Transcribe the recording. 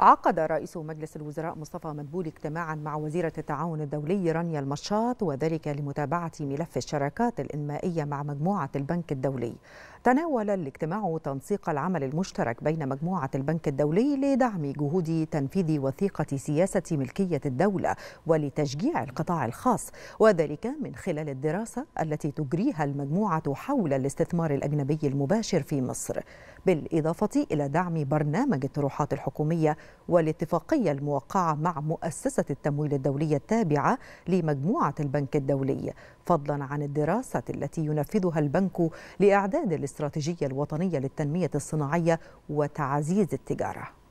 عقد رئيس مجلس الوزراء مصطفى مدبول اجتماعا مع وزيرة التعاون الدولي رانيا المشاط وذلك لمتابعة ملف الشراكات الإنمائية مع مجموعة البنك الدولي تناول الاجتماع تنسيق العمل المشترك بين مجموعة البنك الدولي لدعم جهود تنفيذ وثيقة سياسة ملكية الدولة ولتشجيع القطاع الخاص وذلك من خلال الدراسة التي تجريها المجموعة حول الاستثمار الأجنبي المباشر في مصر بالإضافة إلى دعم برنامج الطروحات الحكومية والاتفاقية الموقعة مع مؤسسة التمويل الدولية التابعة لمجموعة البنك الدولي فضلا عن الدراسة التي ينفذها البنك لإعداد الاستراتيجية الوطنية للتنمية الصناعية وتعزيز التجارة